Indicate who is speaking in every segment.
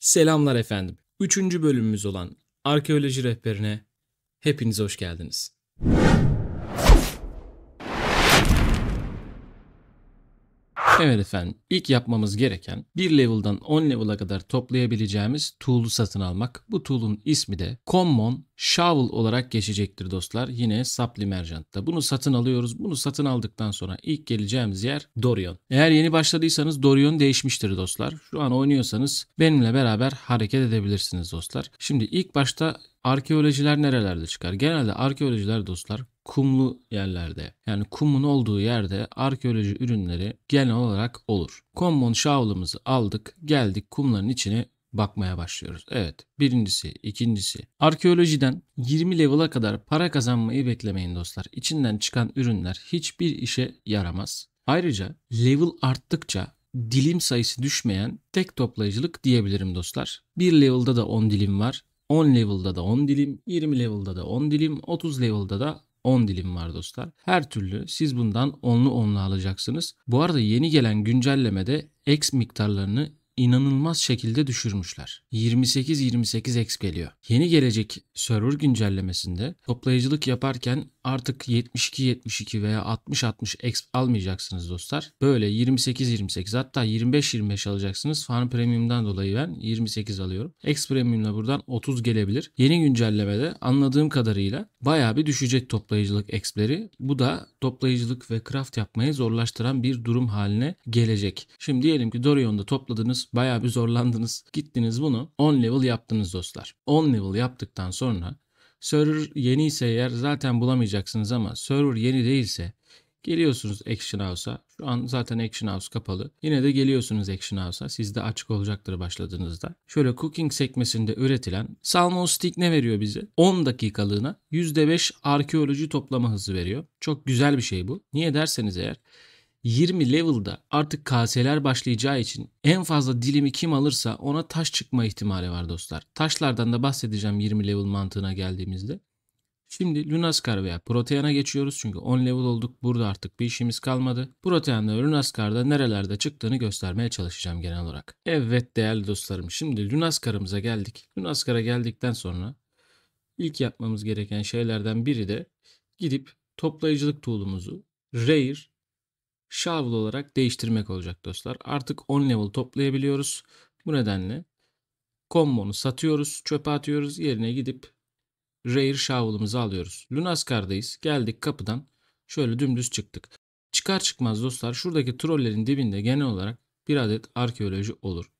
Speaker 1: Selamlar efendim. Üçüncü bölümümüz olan arkeoloji rehberine hepiniz hoş geldiniz. Evet efendim İlk yapmamız gereken bir level'dan 10 level'a kadar toplayabileceğimiz tool'u satın almak. Bu tool'un ismi de Common Shovel olarak geçecektir dostlar. Yine Sublimergent'ta. Bunu satın alıyoruz. Bunu satın aldıktan sonra ilk geleceğimiz yer Dorian. Eğer yeni başladıysanız Dorian değişmiştir dostlar. Şu an oynuyorsanız benimle beraber hareket edebilirsiniz dostlar. Şimdi ilk başta Arkeolojiler nerelerde çıkar? Genelde arkeolojiler dostlar kumlu yerlerde yani kumun olduğu yerde arkeoloji ürünleri genel olarak olur. Common şavlımızı aldık geldik kumların içine bakmaya başlıyoruz. Evet birincisi ikincisi arkeolojiden 20 level'a kadar para kazanmayı beklemeyin dostlar. İçinden çıkan ürünler hiçbir işe yaramaz. Ayrıca level arttıkça dilim sayısı düşmeyen tek toplayıcılık diyebilirim dostlar. Bir level'da da 10 dilim var. 10 level'da da 10 dilim, 20 level'da da 10 dilim, 30 level'da da 10 dilim var dostlar. Her türlü siz bundan 10'lu 10'lu alacaksınız. Bu arada yeni gelen güncellemede X miktarlarını inanılmaz şekilde düşürmüşler. 28-28 X geliyor. Yeni gelecek server güncellemesinde toplayıcılık yaparken artık 72-72 veya 60-60 exp almayacaksınız dostlar. Böyle 28-28 hatta 25-25 alacaksınız. Fan Premium'dan dolayı ben 28 alıyorum. X Premium'da buradan 30 gelebilir. Yeni güncellemede anladığım kadarıyla bayağı bir düşecek toplayıcılık X'leri. Bu da toplayıcılık ve craft yapmayı zorlaştıran bir durum haline gelecek. Şimdi diyelim ki Dorion'da topladınız. Bayağı bir zorlandınız. Gittiniz bunu 10 level yaptınız dostlar. 10 level yaptıktan sonra Server yeni ise eğer zaten bulamayacaksınız ama server yeni değilse Geliyorsunuz Action House'a. Şu an zaten Action House kapalı. Yine de geliyorsunuz Action House'a. Sizde açık olacaktır başladığınızda. Şöyle Cooking sekmesinde üretilen Salmon Stick ne veriyor bize? 10 dakikalığına %5 arkeoloji toplama hızı veriyor. Çok güzel bir şey bu. Niye derseniz eğer 20 level'da artık kaseler başlayacağı için en fazla dilimi kim alırsa ona taş çıkma ihtimali var dostlar. Taşlardan da bahsedeceğim 20 level mantığına geldiğimizde. Şimdi Lunascar veya Protean'a geçiyoruz çünkü 10 level olduk burada artık bir işimiz kalmadı. Protean'da ve Lunascar'da nerelerde çıktığını göstermeye çalışacağım genel olarak. Evet değerli dostlarım şimdi Lunascar'ımıza geldik. Lunascar'a geldikten sonra ilk yapmamız gereken şeylerden biri de gidip toplayıcılık tool'umuzu Rare shovel olarak değiştirmek olacak dostlar. Artık 10 level toplayabiliyoruz. Bu nedenle kombonu satıyoruz, çöpe atıyoruz. Yerine gidip rare shovel'ımızı alıyoruz. Lunaskar'dayız. Geldik kapıdan. Şöyle dümdüz çıktık. Çıkar çıkmaz dostlar şuradaki trollerin dibinde genel olarak bir adet arkeoloji olur.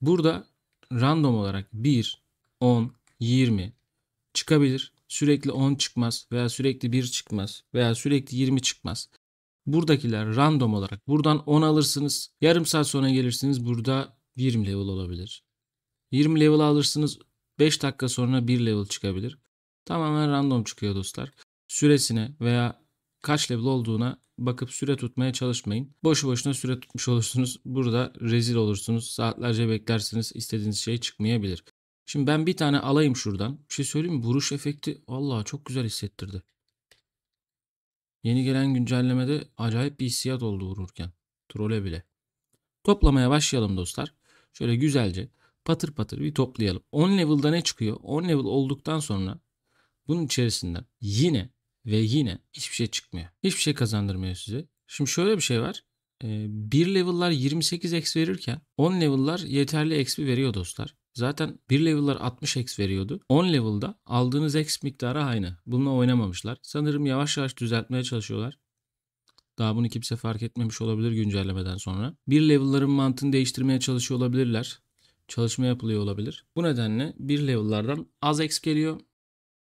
Speaker 1: Burada random olarak 1, 10, 20 çıkabilir. Sürekli 10 çıkmaz veya sürekli 1 çıkmaz veya sürekli 20 çıkmaz buradakiler random olarak buradan 10 alırsınız. Yarım saat sonra gelirsiniz burada 20 level olabilir. 20 level alırsınız 5 dakika sonra 1 level çıkabilir. Tamamen random çıkıyor dostlar. Süresine veya kaç level olduğuna bakıp süre tutmaya çalışmayın. Boşu boşuna süre tutmuş olursunuz. Burada rezil olursunuz. Saatlerce beklersiniz. İstediğiniz şey çıkmayabilir. Şimdi ben bir tane alayım şuradan. Bir şey söyleyeyim mi? Vuruş efekti Allah çok güzel hissettirdi. Yeni gelen güncellemede acayip bir hissiyat oldu vururken. Trole bile. Toplamaya başlayalım dostlar. Şöyle güzelce patır patır bir toplayalım. 10 level'da ne çıkıyor? 10 level olduktan sonra bunun içerisinden yine ve yine hiçbir şey çıkmıyor. Hiçbir şey kazandırmıyor size. Şimdi şöyle bir şey var. 1 ee, level'lar 28 x verirken 10 level'lar yeterli xp veriyor dostlar. Zaten 1 level'lar 60 X veriyordu. 10 level'da aldığınız X miktarı aynı. Bununla oynamamışlar. Sanırım yavaş yavaş düzeltmeye çalışıyorlar. Daha bunu kimse fark etmemiş olabilir güncellemeden sonra. Bir level'ların mantığını değiştirmeye çalışıyor olabilirler. Çalışma yapılıyor olabilir. Bu nedenle bir level'lardan az X geliyor.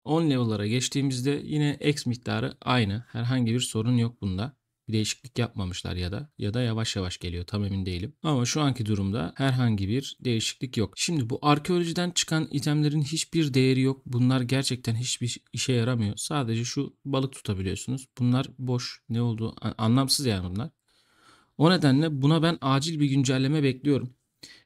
Speaker 1: 10 level'lara geçtiğimizde yine X miktarı aynı. Herhangi bir sorun yok bunda bir değişiklik yapmamışlar ya da ya da yavaş yavaş geliyor tam emin değilim. Ama şu anki durumda herhangi bir değişiklik yok. Şimdi bu arkeolojiden çıkan itemlerin hiçbir değeri yok. Bunlar gerçekten hiçbir işe yaramıyor. Sadece şu balık tutabiliyorsunuz. Bunlar boş ne oldu anlamsız yani bunlar. O nedenle buna ben acil bir güncelleme bekliyorum.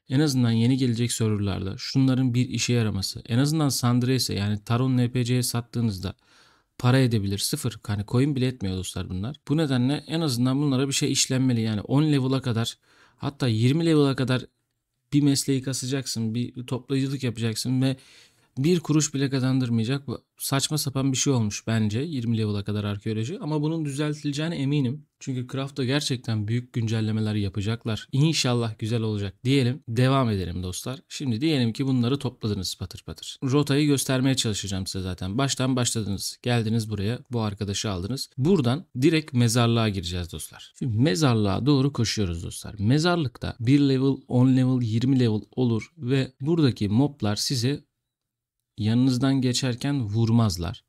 Speaker 1: En azından yeni gelecek serverlarda şunların bir işe yaraması. En azından Sandrace'e yani Taron NPC'ye sattığınızda para edebilir. Sıfır. Hani coin bile etmiyor dostlar bunlar. Bu nedenle en azından bunlara bir şey işlenmeli. Yani 10 level'a kadar hatta 20 level'a kadar bir mesleği kasacaksın, bir toplayıcılık yapacaksın ve bir kuruş bile kazandırmayacak saçma sapan bir şey olmuş bence 20 level'a kadar arkeoloji ama bunun düzeltileceğine eminim. Çünkü Craft'ta gerçekten büyük güncellemeler yapacaklar. İnşallah güzel olacak diyelim. Devam edelim dostlar. Şimdi diyelim ki bunları topladınız patır patır. Rotayı göstermeye çalışacağım size zaten. Baştan başladınız. Geldiniz buraya. Bu arkadaşı aldınız. Buradan direkt mezarlığa gireceğiz dostlar. Şimdi mezarlığa doğru koşuyoruz dostlar. Mezarlıkta 1 level, 10 level, 20 level olur ve buradaki moblar size yanınızdan geçerken vurmazlar.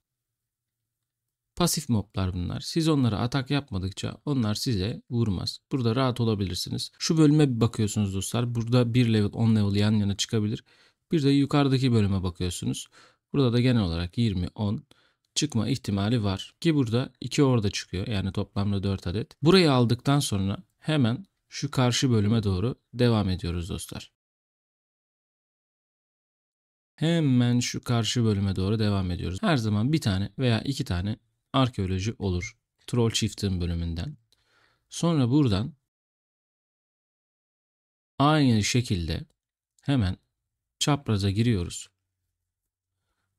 Speaker 1: Pasif moblar bunlar. Siz onlara atak yapmadıkça onlar size vurmaz. Burada rahat olabilirsiniz. Şu bölüme bir bakıyorsunuz dostlar. Burada 1 level 10 level yan yana çıkabilir. Bir de yukarıdaki bölüme bakıyorsunuz. Burada da genel olarak 20 10 çıkma ihtimali var. Ki burada 2 orada çıkıyor. Yani toplamda 4 adet. Burayı aldıktan sonra hemen şu karşı bölüme doğru devam ediyoruz dostlar. Hemen şu karşı bölüme doğru devam ediyoruz. Her zaman bir tane veya iki tane arkeoloji olur. Troll çiftin bölümünden. Sonra buradan aynı şekilde hemen çapraza giriyoruz.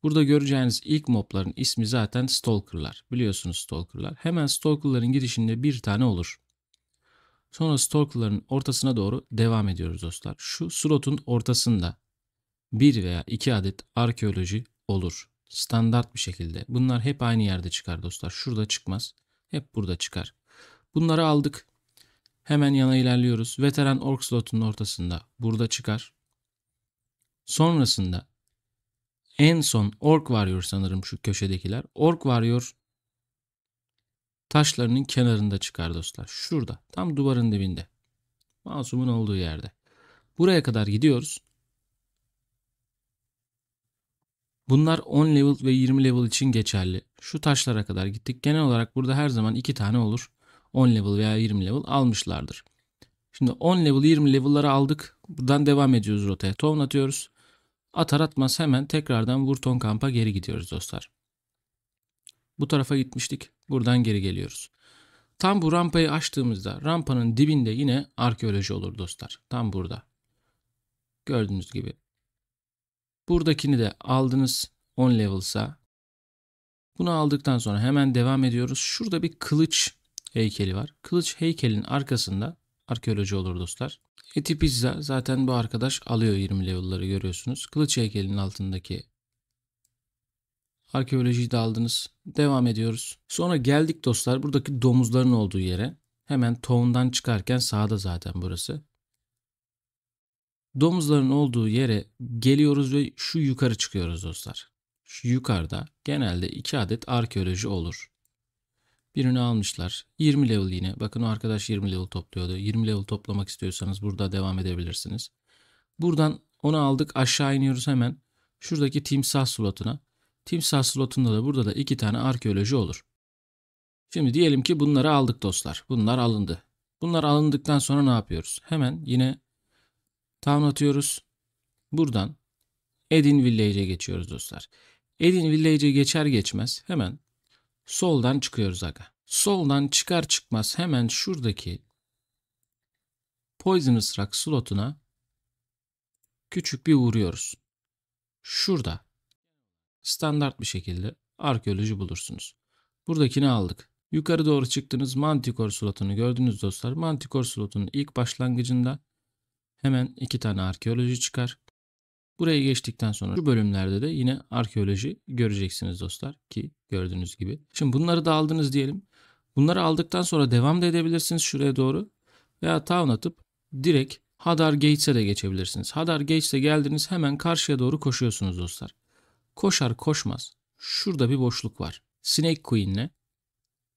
Speaker 1: Burada göreceğiniz ilk mobların ismi zaten Stalker'lar. Biliyorsunuz Stalker'lar. Hemen Stalker'ların girişinde bir tane olur. Sonra Stalker'ların ortasına doğru devam ediyoruz dostlar. Şu slotun ortasında 1 veya 2 adet arkeoloji olur. Standart bir şekilde. Bunlar hep aynı yerde çıkar dostlar. Şurada çıkmaz. Hep burada çıkar. Bunları aldık. Hemen yana ilerliyoruz. Veteran ork slotunun ortasında. Burada çıkar. Sonrasında en son Ork Warrior sanırım şu köşedekiler. Ork Warrior taşlarının kenarında çıkar dostlar. Şurada. Tam duvarın dibinde. Masumun olduğu yerde. Buraya kadar gidiyoruz. Bunlar 10 level ve 20 level için geçerli. Şu taşlara kadar gittik. Genel olarak burada her zaman 2 tane olur. 10 level veya 20 level almışlardır. Şimdi 10 level 20 level'ları aldık. Buradan devam ediyoruz rotaya. Ton atıyoruz. Atar atmaz hemen tekrardan Vurton kampa geri gidiyoruz dostlar. Bu tarafa gitmiştik. Buradan geri geliyoruz. Tam bu rampayı açtığımızda rampanın dibinde yine arkeoloji olur dostlar. Tam burada. Gördüğünüz gibi Buradakini de aldınız 10 level'sa. Bunu aldıktan sonra hemen devam ediyoruz. Şurada bir kılıç heykeli var. Kılıç heykelin arkasında arkeoloji olur dostlar. Eti pizza zaten bu arkadaş alıyor 20 level'ları görüyorsunuz. Kılıç heykelinin altındaki arkeolojiyi de aldınız. Devam ediyoruz. Sonra geldik dostlar buradaki domuzların olduğu yere. Hemen tohumdan çıkarken sağda zaten burası. Domuzların olduğu yere geliyoruz ve şu yukarı çıkıyoruz dostlar. Şu yukarıda genelde 2 adet arkeoloji olur. Birini almışlar. 20 level yine. Bakın o arkadaş 20 level topluyordu. 20 level toplamak istiyorsanız burada devam edebilirsiniz. Buradan onu aldık. Aşağı iniyoruz hemen. Şuradaki timsah slotuna. Timsah slotunda da burada da iki tane arkeoloji olur. Şimdi diyelim ki bunları aldık dostlar. Bunlar alındı. Bunlar alındıktan sonra ne yapıyoruz? Hemen yine atıyoruz. Buradan Edin Village'e geçiyoruz dostlar. Edin Village'e geçer geçmez hemen soldan çıkıyoruz aga. Soldan çıkar çıkmaz hemen şuradaki Poisonous Rock slotuna küçük bir vuruyoruz. Şurada standart bir şekilde arkeoloji bulursunuz. Buradakini aldık. Yukarı doğru çıktınız. Mantikor slotunu gördünüz dostlar. Mantikor slotunun ilk başlangıcında hemen iki tane arkeoloji çıkar. Buraya geçtikten sonra bu bölümlerde de yine arkeoloji göreceksiniz dostlar ki gördüğünüz gibi. Şimdi bunları da aldınız diyelim. Bunları aldıktan sonra devam da edebilirsiniz şuraya doğru veya town atıp direkt Hadar Gates'e de geçebilirsiniz. Hadar Gates'e geldiniz hemen karşıya doğru koşuyorsunuz dostlar. Koşar koşmaz şurada bir boşluk var. Snake Queen'le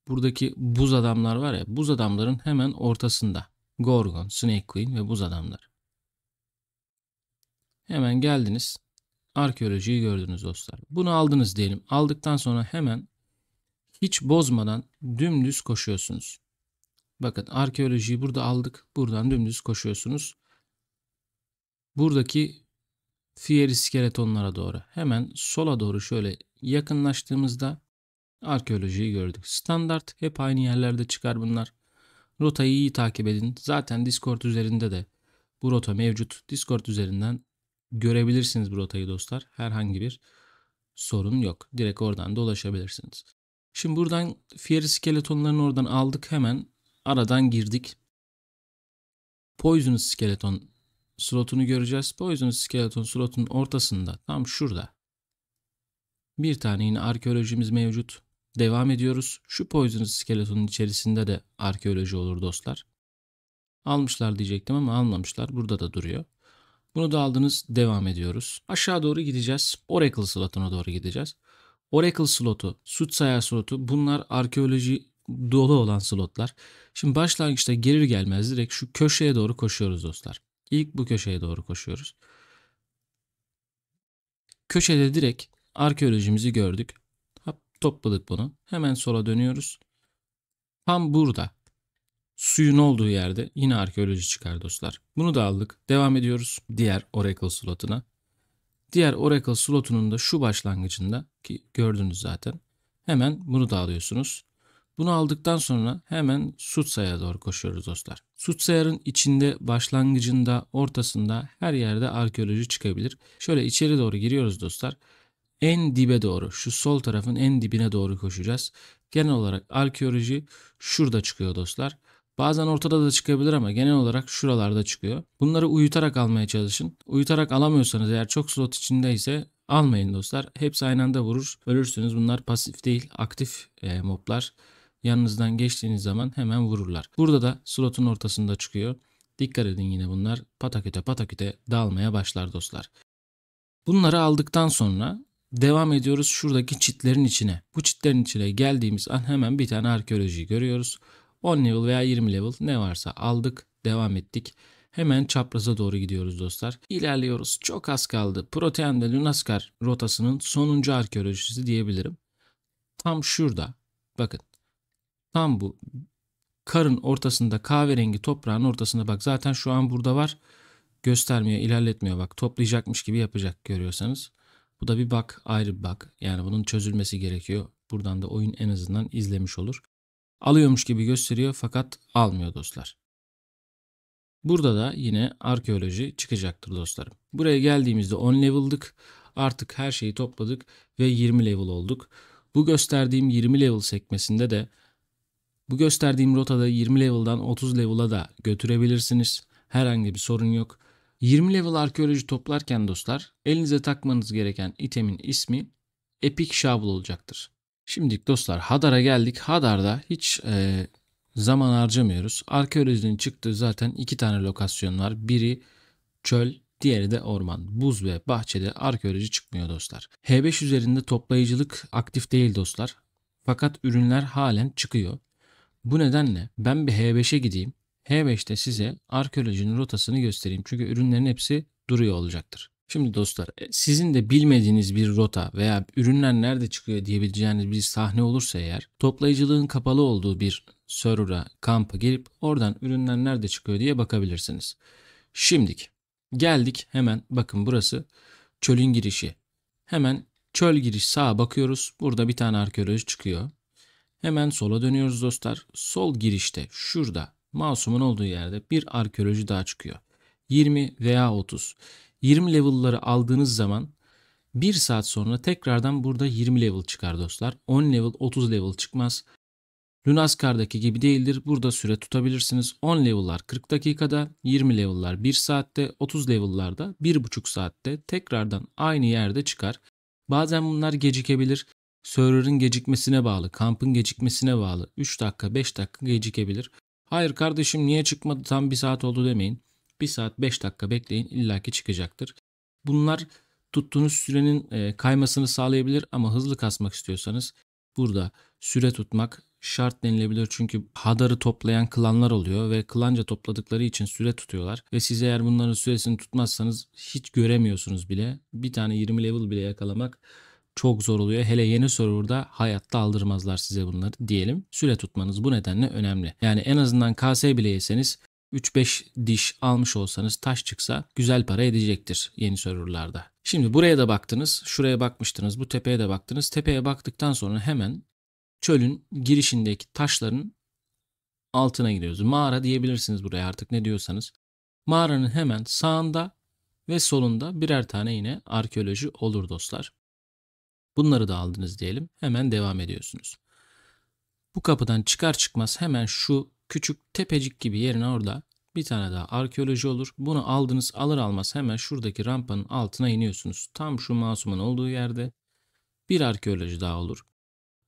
Speaker 1: buradaki buz adamlar var ya buz adamların hemen ortasında. Gorgon, Snake Queen ve buz adamlar. Hemen geldiniz. Arkeolojiyi gördünüz dostlar. Bunu aldınız diyelim. Aldıktan sonra hemen hiç bozmadan dümdüz koşuyorsunuz. Bakın arkeolojiyi burada aldık. Buradan dümdüz koşuyorsunuz. Buradaki fiyer iskeletonlara doğru. Hemen sola doğru şöyle yakınlaştığımızda arkeolojiyi gördük. Standart hep aynı yerlerde çıkar bunlar. Rotayı iyi takip edin. Zaten Discord üzerinde de bu rota mevcut. Discord üzerinden görebilirsiniz bu rotayı dostlar. Herhangi bir sorun yok. Direkt oradan dolaşabilirsiniz. Şimdi buradan fiyer skeletonlarını oradan aldık hemen. Aradan girdik. Poisonous skeleton slotunu göreceğiz. Poisonous skeleton slotunun ortasında tam şurada. Bir tane yine arkeolojimiz mevcut. Devam ediyoruz. Şu Poisonous skeletonun içerisinde de arkeoloji olur dostlar. Almışlar diyecektim ama almamışlar. Burada da duruyor. Bunu da aldınız. Devam ediyoruz. Aşağı doğru gideceğiz. Oracle slotuna doğru gideceğiz. Oracle slotu, süt sayar slotu bunlar arkeoloji dolu olan slotlar. Şimdi başlangıçta gelir gelmez direkt şu köşeye doğru koşuyoruz dostlar. İlk bu köşeye doğru koşuyoruz. Köşede direkt arkeolojimizi gördük. Hop, topladık bunu. Hemen sola dönüyoruz. Tam burada Suyun olduğu yerde yine arkeoloji çıkar dostlar. Bunu da aldık. Devam ediyoruz diğer Oracle slotuna. Diğer Oracle slotunun da şu başlangıcında ki gördünüz zaten. Hemen bunu da alıyorsunuz. Bunu aldıktan sonra hemen Sutsayar'a doğru koşuyoruz dostlar. Sutsayar'ın içinde, başlangıcında, ortasında her yerde arkeoloji çıkabilir. Şöyle içeri doğru giriyoruz dostlar. En dibe doğru, şu sol tarafın en dibine doğru koşacağız. Genel olarak arkeoloji şurada çıkıyor dostlar. Bazen ortada da çıkabilir ama genel olarak şuralarda çıkıyor. Bunları uyutarak almaya çalışın. Uyutarak alamıyorsanız eğer çok slot içindeyse almayın dostlar. Hepsi aynı anda vurur. Ölürsünüz. Bunlar pasif değil aktif e, moblar. Yanınızdan geçtiğiniz zaman hemen vururlar. Burada da slotun ortasında çıkıyor. Dikkat edin yine bunlar pataküte pataküte dağılmaya başlar dostlar. Bunları aldıktan sonra devam ediyoruz şuradaki çitlerin içine. Bu çitlerin içine geldiğimiz an hemen bir tane arkeoloji görüyoruz. 10 level veya 20 level ne varsa aldık devam ettik. Hemen çapraza doğru gidiyoruz dostlar. İlerliyoruz. Çok az kaldı. Protean ve Lunaskar rotasının sonuncu arkeolojisi diyebilirim. Tam şurada. Bakın. Tam bu. Karın ortasında kahverengi toprağın ortasında bak zaten şu an burada var. Göstermiyor, ilerletmiyor. Bak toplayacakmış gibi yapacak görüyorsanız. Bu da bir bak ayrı bir bak. Yani bunun çözülmesi gerekiyor. Buradan da oyun en azından izlemiş olur alıyormuş gibi gösteriyor fakat almıyor dostlar. Burada da yine arkeoloji çıkacaktır dostlarım. Buraya geldiğimizde 10 level'dık. Artık her şeyi topladık ve 20 level olduk. Bu gösterdiğim 20 level sekmesinde de bu gösterdiğim rotada 20 level'dan 30 level'a da götürebilirsiniz. Herhangi bir sorun yok. 20 level arkeoloji toplarken dostlar elinize takmanız gereken itemin ismi Epic Shovel olacaktır. Şimdi dostlar Hadar'a geldik. Hadar'da hiç e, zaman harcamıyoruz. Arkeolojinin çıktığı zaten iki tane lokasyon var. Biri çöl, diğeri de orman. Buz ve bahçede arkeoloji çıkmıyor dostlar. H5 üzerinde toplayıcılık aktif değil dostlar. Fakat ürünler halen çıkıyor. Bu nedenle ben bir H5'e gideyim. H5'te size arkeolojinin rotasını göstereyim. Çünkü ürünlerin hepsi duruyor olacaktır. Şimdi dostlar e, sizin de bilmediğiniz bir rota veya ürünler nerede çıkıyor diyebileceğiniz bir sahne olursa eğer toplayıcılığın kapalı olduğu bir server'a kampa girip oradan ürünler nerede çıkıyor diye bakabilirsiniz. Şimdik geldik hemen bakın burası çölün girişi. Hemen çöl giriş sağa bakıyoruz. Burada bir tane arkeoloji çıkıyor. Hemen sola dönüyoruz dostlar. Sol girişte şurada masumun olduğu yerde bir arkeoloji daha çıkıyor. 20 veya 30. 20 level'ları aldığınız zaman 1 saat sonra tekrardan burada 20 level çıkar dostlar. 10 level 30 level çıkmaz. Lunaskar'daki gibi değildir. Burada süre tutabilirsiniz. 10 level'lar 40 dakikada, 20 level'lar 1 saatte, 30 level'lar da 1,5 saatte tekrardan aynı yerde çıkar. Bazen bunlar gecikebilir. Server'ın gecikmesine bağlı, kampın gecikmesine bağlı. 3 dakika, 5 dakika gecikebilir. Hayır kardeşim niye çıkmadı tam 1 saat oldu demeyin. 1 saat 5 dakika bekleyin illaki çıkacaktır. Bunlar tuttuğunuz sürenin e, kaymasını sağlayabilir ama hızlı kasmak istiyorsanız burada süre tutmak şart denilebilir. Çünkü hadarı toplayan klanlar oluyor ve klanca topladıkları için süre tutuyorlar. Ve siz eğer bunların süresini tutmazsanız hiç göremiyorsunuz bile. Bir tane 20 level bile yakalamak çok zor oluyor. Hele yeni serverda hayatta aldırmazlar size bunları diyelim. Süre tutmanız bu nedenle önemli. Yani en azından KS bile yeseniz 3-5 diş almış olsanız taş çıksa güzel para edecektir yeni serverlarda. Şimdi buraya da baktınız, şuraya bakmıştınız, bu tepeye de baktınız. Tepeye baktıktan sonra hemen çölün girişindeki taşların altına giriyoruz. Mağara diyebilirsiniz buraya artık ne diyorsanız. Mağaranın hemen sağında ve solunda birer tane yine arkeoloji olur dostlar. Bunları da aldınız diyelim. Hemen devam ediyorsunuz. Bu kapıdan çıkar çıkmaz hemen şu küçük tepecik gibi yerine orada bir tane daha arkeoloji olur. Bunu aldınız alır almaz hemen şuradaki rampanın altına iniyorsunuz. Tam şu masumun olduğu yerde bir arkeoloji daha olur.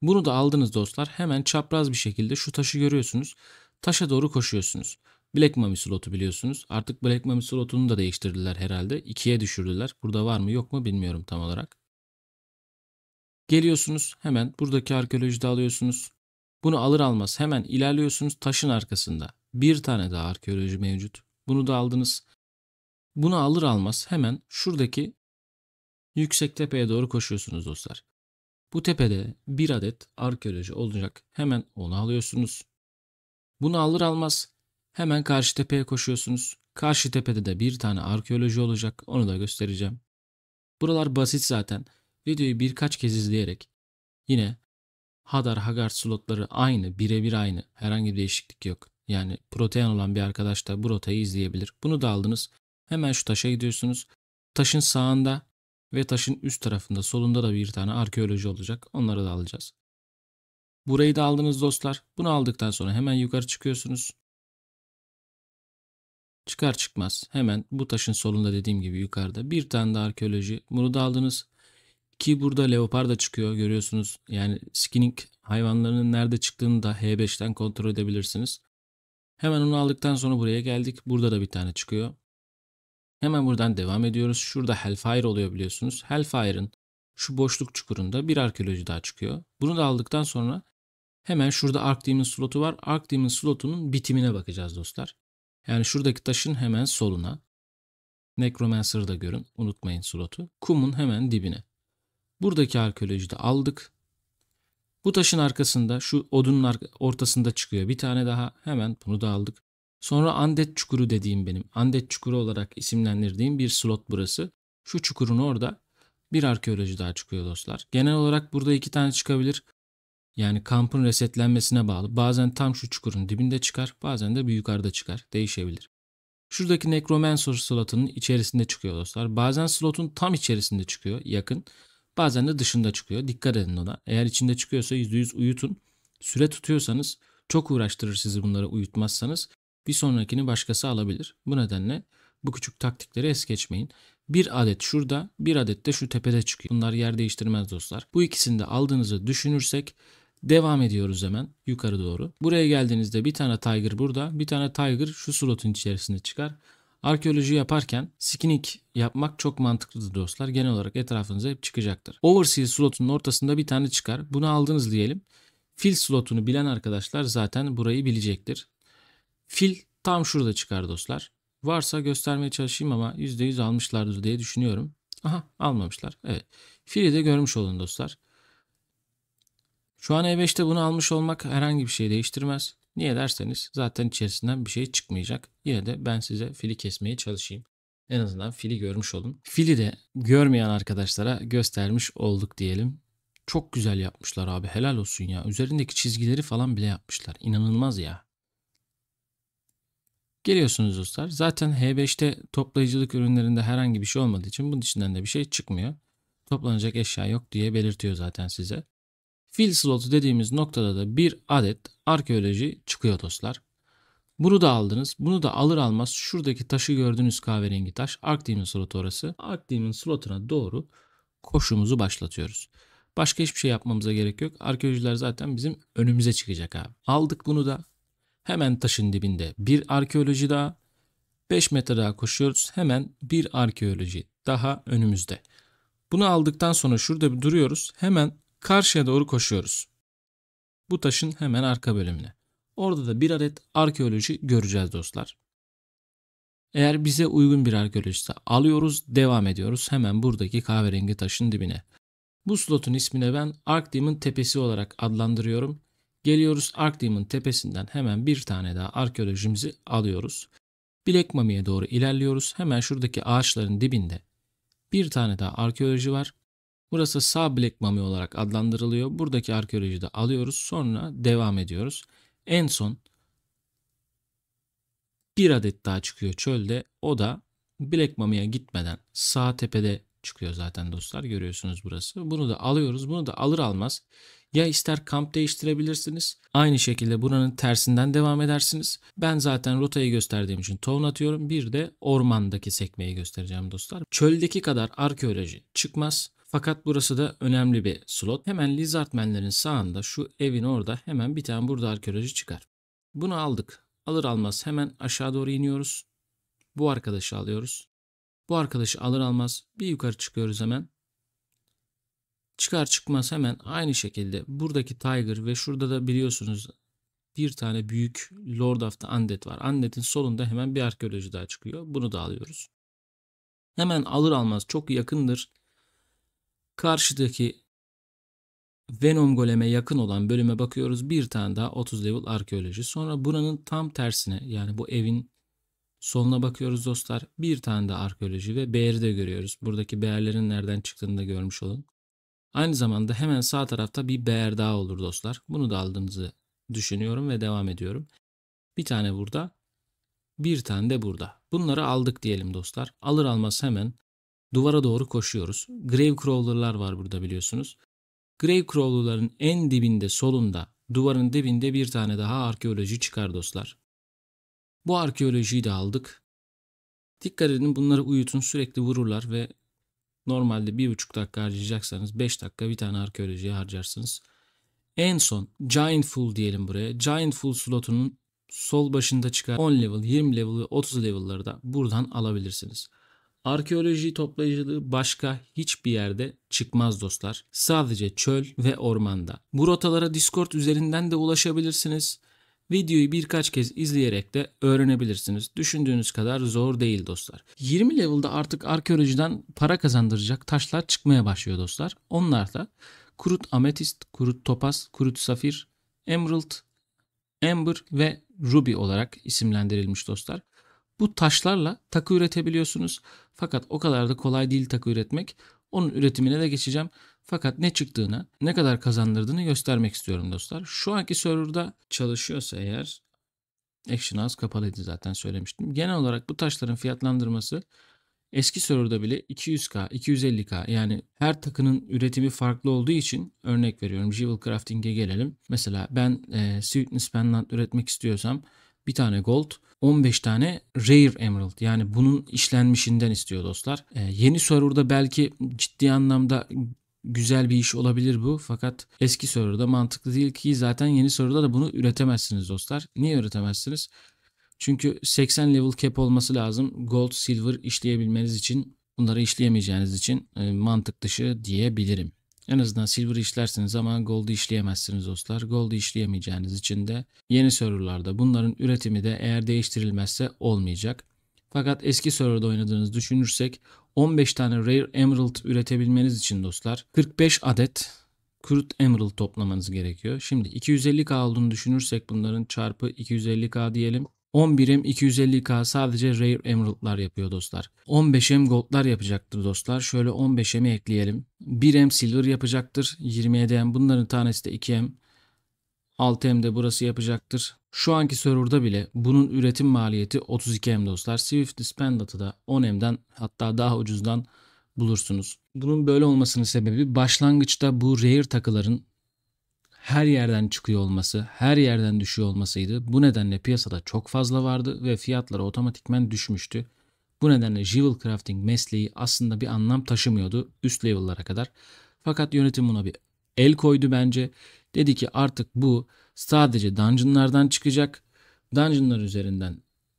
Speaker 1: Bunu da aldınız dostlar. Hemen çapraz bir şekilde şu taşı görüyorsunuz. Taşa doğru koşuyorsunuz. Black Mummy slotu biliyorsunuz. Artık Black Mummy slotunu da değiştirdiler herhalde. ikiye düşürdüler. Burada var mı yok mu bilmiyorum tam olarak. Geliyorsunuz hemen buradaki arkeolojide alıyorsunuz. Bunu alır almaz hemen ilerliyorsunuz taşın arkasında. Bir tane daha arkeoloji mevcut. Bunu da aldınız. Bunu alır almaz hemen şuradaki yüksek tepeye doğru koşuyorsunuz dostlar. Bu tepede bir adet arkeoloji olacak. Hemen onu alıyorsunuz. Bunu alır almaz hemen karşı tepeye koşuyorsunuz. Karşı tepede de bir tane arkeoloji olacak. Onu da göstereceğim. Buralar basit zaten. Videoyu birkaç kez izleyerek yine Hadar Hagar slotları aynı, birebir aynı. Herhangi bir değişiklik yok. Yani protein olan bir arkadaş da bu rotayı izleyebilir. Bunu da aldınız. Hemen şu taşa gidiyorsunuz. Taşın sağında ve taşın üst tarafında solunda da bir tane arkeoloji olacak. Onları da alacağız. Burayı da aldınız dostlar. Bunu aldıktan sonra hemen yukarı çıkıyorsunuz. Çıkar çıkmaz hemen bu taşın solunda dediğim gibi yukarıda bir tane de arkeoloji. Bunu da aldınız. Ki burada leopar da çıkıyor görüyorsunuz. Yani skinning hayvanlarının nerede çıktığını da H5'ten kontrol edebilirsiniz. Hemen onu aldıktan sonra buraya geldik. Burada da bir tane çıkıyor. Hemen buradan devam ediyoruz. Şurada Hellfire oluyor biliyorsunuz. Hellfire'ın şu boşluk çukurunda bir arkeoloji daha çıkıyor. Bunu da aldıktan sonra hemen şurada Ark Demon slotu var. Ark Demon slotunun bitimine bakacağız dostlar. Yani şuradaki taşın hemen soluna. Necromancer'ı da görün. Unutmayın slotu. Kumun hemen dibine. Buradaki arkeolojide aldık. Bu taşın arkasında şu odunun ortasında çıkıyor. Bir tane daha hemen bunu da aldık. Sonra Andet Çukuru dediğim benim. Andet Çukuru olarak isimlendirdiğim bir slot burası. Şu çukurun orada bir arkeoloji daha çıkıyor dostlar. Genel olarak burada iki tane çıkabilir. Yani kampın resetlenmesine bağlı. Bazen tam şu çukurun dibinde çıkar, bazen de bir yukarıda çıkar. Değişebilir. Şuradaki Necromancer slotunun içerisinde çıkıyor dostlar. Bazen slotun tam içerisinde çıkıyor yakın. Bazen de dışında çıkıyor. Dikkat edin ona. Eğer içinde çıkıyorsa %100 uyutun. Süre tutuyorsanız çok uğraştırır sizi bunları uyutmazsanız bir sonrakini başkası alabilir. Bu nedenle bu küçük taktikleri es geçmeyin. Bir adet şurada, bir adet de şu tepede çıkıyor. Bunlar yer değiştirmez dostlar. Bu ikisini de aldığınızı düşünürsek devam ediyoruz hemen yukarı doğru. Buraya geldiğinizde bir tane Tiger burada, bir tane Tiger şu slotun içerisinde çıkar. Arkeoloji yaparken skinik yapmak çok mantıklıdır dostlar. Genel olarak etrafınıza hep çıkacaktır. Overseas slotunun ortasında bir tane çıkar. Bunu aldınız diyelim. Fil slotunu bilen arkadaşlar zaten burayı bilecektir. Fil tam şurada çıkar dostlar. Varsa göstermeye çalışayım ama %100 almışlardır diye düşünüyorum. Aha almamışlar. Evet. Fili de görmüş olun dostlar. Şu an E5'te bunu almış olmak herhangi bir şey değiştirmez. Niye derseniz zaten içerisinden bir şey çıkmayacak. Yine de ben size fili kesmeye çalışayım. En azından fili görmüş olun. Fili de görmeyen arkadaşlara göstermiş olduk diyelim. Çok güzel yapmışlar abi helal olsun ya. Üzerindeki çizgileri falan bile yapmışlar. İnanılmaz ya. Geliyorsunuz dostlar. Zaten H5'te toplayıcılık ürünlerinde herhangi bir şey olmadığı için bunun içinden de bir şey çıkmıyor. Toplanacak eşya yok diye belirtiyor zaten size. Fill slotu dediğimiz noktada da bir adet arkeoloji çıkıyor dostlar. Bunu da aldınız. Bunu da alır almaz şuradaki taşı gördüğünüz kahverengi taş. Ark Demon slotu orası. Ark Demon slotuna doğru koşumuzu başlatıyoruz. Başka hiçbir şey yapmamıza gerek yok. Arkeolojiler zaten bizim önümüze çıkacak abi. Aldık bunu da. Hemen taşın dibinde bir arkeoloji daha. 5 metre daha koşuyoruz. Hemen bir arkeoloji daha önümüzde. Bunu aldıktan sonra şurada bir duruyoruz. Hemen Karşıya doğru koşuyoruz. Bu taşın hemen arka bölümüne. Orada da bir adet arkeoloji göreceğiz dostlar. Eğer bize uygun bir arkeolojisi alıyoruz, devam ediyoruz hemen buradaki kahverengi taşın dibine. Bu slotun ismine ben Ark Arkdim'in tepesi olarak adlandırıyorum. Geliyoruz Ark Arkdim'in tepesinden hemen bir tane daha arkeolojimizi alıyoruz. Bilek Mami'ye doğru ilerliyoruz. Hemen şuradaki ağaçların dibinde bir tane daha arkeoloji var. Burası sağ bilek mami olarak adlandırılıyor. Buradaki arkeolojiyi de alıyoruz. Sonra devam ediyoruz. En son bir adet daha çıkıyor çölde. O da bilek mamiye gitmeden sağ tepede çıkıyor zaten dostlar. Görüyorsunuz burası. Bunu da alıyoruz. Bunu da alır almaz ya ister kamp değiştirebilirsiniz. Aynı şekilde buranın tersinden devam edersiniz. Ben zaten rotayı gösterdiğim için tohum atıyorum. Bir de ormandaki sekmeyi göstereceğim dostlar. Çöldeki kadar arkeoloji çıkmaz. Fakat burası da önemli bir slot. Hemen Lizardmenlerin sağında şu evin orada hemen bir tane burada arkeoloji çıkar. Bunu aldık. Alır almaz hemen aşağı doğru iniyoruz. Bu arkadaşı alıyoruz. Bu arkadaşı alır almaz bir yukarı çıkıyoruz hemen. Çıkar çıkmaz hemen aynı şekilde buradaki Tiger ve şurada da biliyorsunuz bir tane büyük Lord of the Undead var. Undead'in solunda hemen bir arkeoloji daha çıkıyor. Bunu da alıyoruz. Hemen alır almaz çok yakındır. Karşıdaki Venom Golem'e yakın olan bölüme bakıyoruz. Bir tane daha 30 level arkeoloji. Sonra buranın tam tersine yani bu evin soluna bakıyoruz dostlar. Bir tane daha arkeoloji ve B'ri de görüyoruz. Buradaki beğerlerin nereden çıktığını da görmüş olun. Aynı zamanda hemen sağ tarafta bir beğer daha olur dostlar. Bunu da aldığımızı düşünüyorum ve devam ediyorum. Bir tane burada, bir tane de burada. Bunları aldık diyelim dostlar. Alır almaz hemen Duvara doğru koşuyoruz. Grave Crawler'lar var burada biliyorsunuz. Grave Crawler'ların en dibinde solunda duvarın dibinde bir tane daha arkeoloji çıkar dostlar. Bu arkeolojiyi de aldık. Dikkat edin bunları uyutun sürekli vururlar ve normalde bir buçuk dakika harcayacaksanız beş dakika bir tane arkeolojiye harcarsınız. En son Giant full diyelim buraya. Giant full slotunun sol başında çıkan 10 level, 20 level ve 30 level'ları da buradan alabilirsiniz. Arkeoloji toplayıcılığı başka hiçbir yerde çıkmaz dostlar. Sadece çöl ve ormanda. Bu rotalara Discord üzerinden de ulaşabilirsiniz. Videoyu birkaç kez izleyerek de öğrenebilirsiniz. Düşündüğünüz kadar zor değil dostlar. 20 level'da artık arkeolojiden para kazandıracak taşlar çıkmaya başlıyor dostlar. Onlar da kurut ametist, kurut topaz, kurut safir, emerald, amber ve ruby olarak isimlendirilmiş dostlar. Bu taşlarla takı üretebiliyorsunuz. Fakat o kadar da kolay değil takı üretmek. Onun üretimine de geçeceğim. Fakat ne çıktığını, ne kadar kazandırdığını göstermek istiyorum dostlar. Şu anki serverda çalışıyorsa eğer Action House kapalıydı zaten söylemiştim. Genel olarak bu taşların fiyatlandırması eski serverda bile 200k, 250k yani her takının üretimi farklı olduğu için örnek veriyorum Jewel Crafting'e gelelim. Mesela ben e, Sweetness Pendant üretmek istiyorsam bir tane gold, 15 tane Rare Emerald yani bunun işlenmişinden istiyor dostlar. Ee, yeni serverda belki ciddi anlamda güzel bir iş olabilir bu fakat eski serverda mantıklı değil ki zaten yeni serverda da bunu üretemezsiniz dostlar. Niye üretemezsiniz? Çünkü 80 level cap olması lazım gold silver işleyebilmeniz için bunları işleyemeyeceğiniz için e, mantık dışı diyebilirim. En azından Silver'ı işlersiniz ama Gold'u işleyemezsiniz dostlar. Gold'u işleyemeyeceğiniz için de yeni serverlarda bunların üretimi de eğer değiştirilmezse olmayacak. Fakat eski serverda oynadığınızı düşünürsek 15 tane Rare Emerald üretebilmeniz için dostlar 45 adet Crude Emerald toplamanız gerekiyor. Şimdi 250k olduğunu düşünürsek bunların çarpı 250k diyelim. 10 birim 250k sadece Rare Emerald'lar yapıyor dostlar. 15M Gold'lar yapacaktır dostlar. Şöyle 15M'i ekleyelim. 1M Silver yapacaktır. 27M bunların tanesi de 2M. 6M de burası yapacaktır. Şu anki serverda bile bunun üretim maliyeti 32M dostlar. Swift spendatı da 10M'den hatta daha ucuzdan bulursunuz. Bunun böyle olmasının sebebi başlangıçta bu rare takıların her yerden çıkıyor olması, her yerden düşüyor olmasıydı. Bu nedenle piyasada çok fazla vardı ve fiyatları otomatikmen düşmüştü. Bu nedenle Jewel Crafting mesleği aslında bir anlam taşımıyordu üst level'lara kadar. Fakat yönetim buna bir el koydu bence. Dedi ki artık bu sadece dungeonlardan çıkacak. Dungeonlar üzerinden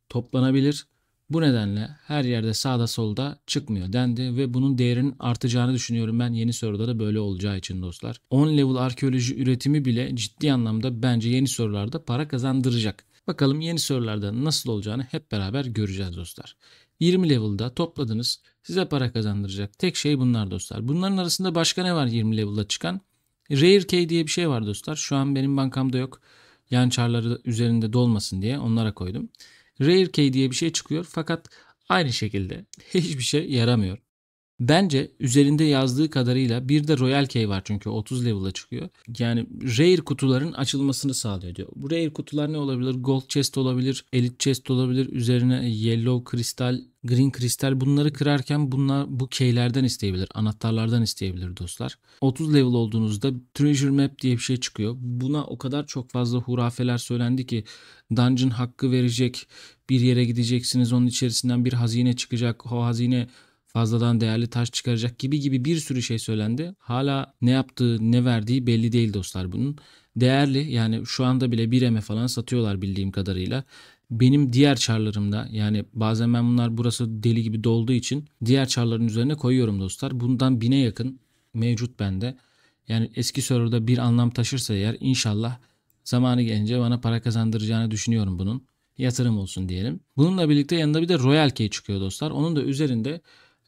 Speaker 1: toplanabilir bu nedenle her yerde sağda solda çıkmıyor dendi ve bunun değerinin artacağını düşünüyorum ben yeni soruda da böyle olacağı için dostlar. 10 level arkeoloji üretimi bile ciddi anlamda bence yeni sorularda para kazandıracak. Bakalım yeni sorularda nasıl olacağını hep beraber göreceğiz dostlar. 20 level'da topladınız. Size para kazandıracak tek şey bunlar dostlar. Bunların arasında başka ne var 20 level'da çıkan? Rare Key diye bir şey var dostlar. Şu an benim bankamda yok. Yan çarları üzerinde dolmasın diye onlara koydum. Rare key diye bir şey çıkıyor fakat aynı şekilde hiçbir şey yaramıyor. Bence üzerinde yazdığı kadarıyla bir de Royal Key var çünkü 30 level'a çıkıyor. Yani rare kutuların açılmasını sağlıyor diyor. Bu rare kutular ne olabilir? Gold chest olabilir, elite chest olabilir, üzerine yellow kristal, green kristal bunları kırarken bunlar bu keylerden isteyebilir, anahtarlardan isteyebilir dostlar. 30 level olduğunuzda treasure map diye bir şey çıkıyor. Buna o kadar çok fazla hurafeler söylendi ki dungeon hakkı verecek, bir yere gideceksiniz onun içerisinden bir hazine çıkacak. O hazine fazladan değerli taş çıkaracak gibi gibi bir sürü şey söylendi. Hala ne yaptığı ne verdiği belli değil dostlar bunun. Değerli yani şu anda bile 1M'e falan satıyorlar bildiğim kadarıyla. Benim diğer çarlarımda yani bazen ben bunlar burası deli gibi dolduğu için diğer çarların üzerine koyuyorum dostlar. Bundan bine yakın mevcut bende. Yani eski serverda bir anlam taşırsa eğer inşallah zamanı gelince bana para kazandıracağını düşünüyorum bunun. Yatırım olsun diyelim. Bununla birlikte yanında bir de Royal Key çıkıyor dostlar. Onun da üzerinde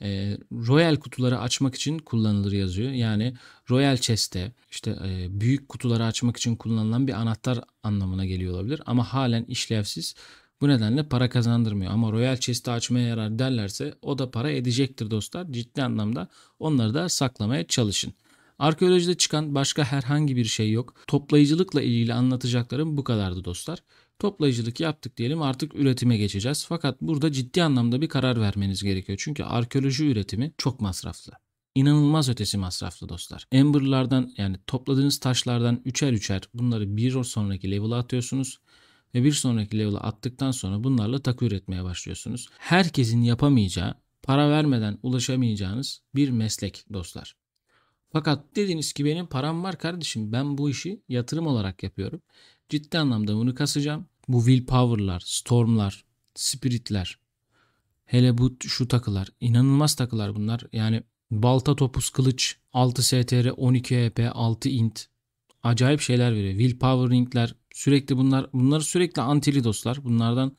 Speaker 1: e, royal kutuları açmak için kullanılır yazıyor. Yani royal chest'te işte e, büyük kutuları açmak için kullanılan bir anahtar anlamına geliyor olabilir ama halen işlevsiz. Bu nedenle para kazandırmıyor ama royal chest'i açmaya yarar derlerse o da para edecektir dostlar. Ciddi anlamda onları da saklamaya çalışın. Arkeolojide çıkan başka herhangi bir şey yok. Toplayıcılıkla ilgili anlatacaklarım bu kadardı dostlar. Toplayıcılık yaptık diyelim artık üretime geçeceğiz. Fakat burada ciddi anlamda bir karar vermeniz gerekiyor. Çünkü arkeoloji üretimi çok masraflı. İnanılmaz ötesi masraflı dostlar. Ember'lardan yani topladığınız taşlardan üçer üçer bunları bir sonraki level'a atıyorsunuz. Ve bir sonraki level'a attıktan sonra bunlarla takı üretmeye başlıyorsunuz. Herkesin yapamayacağı, para vermeden ulaşamayacağınız bir meslek dostlar. Fakat dediniz ki benim param var kardeşim ben bu işi yatırım olarak yapıyorum. Ciddi anlamda bunu kasacağım. Bu willpower'lar, storm'lar, spirit'ler, hele bu şu takılar inanılmaz takılar bunlar. Yani balta topuz kılıç, 6 STR, 12 EP, 6 int acayip şeyler veriyor. Willpower ringler sürekli bunlar bunları sürekli antili dostlar. Bunlardan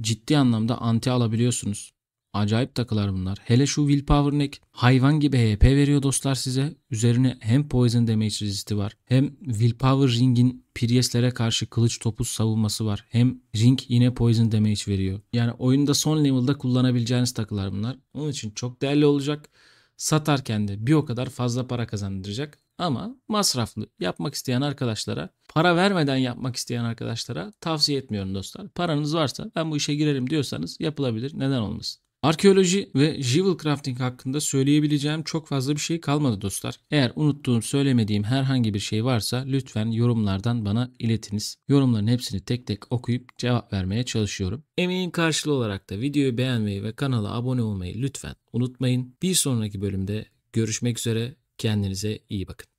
Speaker 1: ciddi anlamda anti alabiliyorsunuz. Acayip takılar bunlar. Hele şu Willpower Neck hayvan gibi HP veriyor dostlar size. Üzerine hem Poison Damage resisti var. Hem Willpower Ring'in Prieslere karşı kılıç topuz savunması var. Hem Ring yine Poison Damage veriyor. Yani oyunda son level'da kullanabileceğiniz takılar bunlar. Onun için çok değerli olacak. Satarken de bir o kadar fazla para kazandıracak. Ama masraflı yapmak isteyen arkadaşlara, para vermeden yapmak isteyen arkadaşlara tavsiye etmiyorum dostlar. Paranız varsa ben bu işe girerim diyorsanız yapılabilir. Neden olmasın? Arkeoloji ve Jewel Crafting hakkında söyleyebileceğim çok fazla bir şey kalmadı dostlar. Eğer unuttuğum, söylemediğim herhangi bir şey varsa lütfen yorumlardan bana iletiniz. Yorumların hepsini tek tek okuyup cevap vermeye çalışıyorum. Emeğin karşılığı olarak da videoyu beğenmeyi ve kanala abone olmayı lütfen unutmayın. Bir sonraki bölümde görüşmek üzere. Kendinize iyi bakın.